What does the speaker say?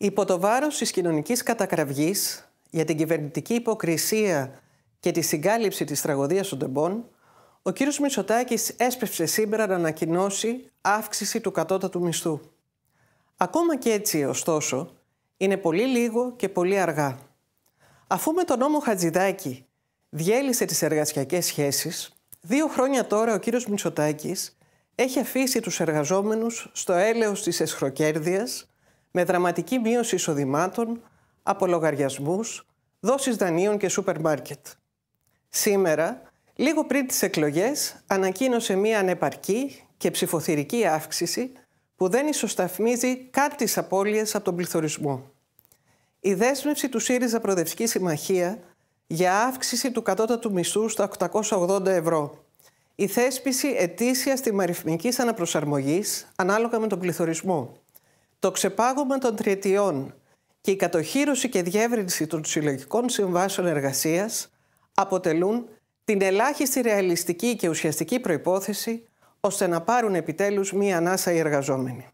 Υπό το βάρος της κοινωνικής κατακραυγής για την κυβερνητική υποκρισία και τη συγκάλυψη της τραγωδίας των τεμπών, ο κύριος Μητσοτάκης έσπευσε σήμερα να ανακοινώσει αύξηση του κατώτατου μισθού. Ακόμα και έτσι, ωστόσο, είναι πολύ λίγο και πολύ αργά. Αφού με τον νόμο Χατζηδάκη διέλυσε τις εργασιακές σχέσεις, δύο χρόνια τώρα ο κύριος Μητσοτάκης έχει αφήσει τους εργαζόμενους στο έλεος της εσχροκέρδειας, με δραματική μείωση εισοδημάτων από λογαριασμούς, δόσεις δανείων και σούπερ μάρκετ. Σήμερα, λίγο πριν τις εκλογές, ανακοίνωσε μία ανεπαρκή και ψηφοθυρική αύξηση που δεν ισοσταθμίζει καν τις απώλειες από τον πληθωρισμό. Η δέσμευση του ΣΥΡΙΖΑ Προδευτική Συμμαχία για αύξηση του κατώτατου μισθού στα 880 ευρώ. Η θέσπιση ετήσιας μαριθμική αναπροσαρμογής ανάλογα με τον πληθωρισμό το ξεπάγωμα των τριετιών και η κατοχήρωση και διεύρυνση των συλλογικών συμβάσεων εργασίας αποτελούν την ελάχιστη ρεαλιστική και ουσιαστική προϋπόθεση ώστε να πάρουν επιτέλους μία ανάσα οι εργαζόμενοι.